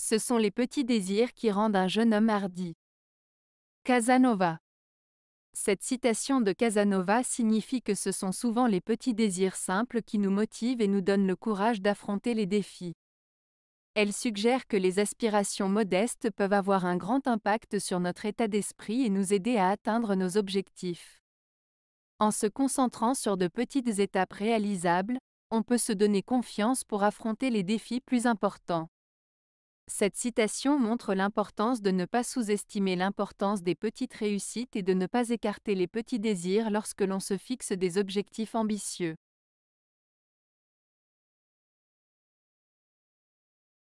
Ce sont les petits désirs qui rendent un jeune homme hardi. Casanova. Cette citation de Casanova signifie que ce sont souvent les petits désirs simples qui nous motivent et nous donnent le courage d'affronter les défis. Elle suggère que les aspirations modestes peuvent avoir un grand impact sur notre état d'esprit et nous aider à atteindre nos objectifs. En se concentrant sur de petites étapes réalisables, on peut se donner confiance pour affronter les défis plus importants. Cette citation montre l'importance de ne pas sous-estimer l'importance des petites réussites et de ne pas écarter les petits désirs lorsque l'on se fixe des objectifs ambitieux.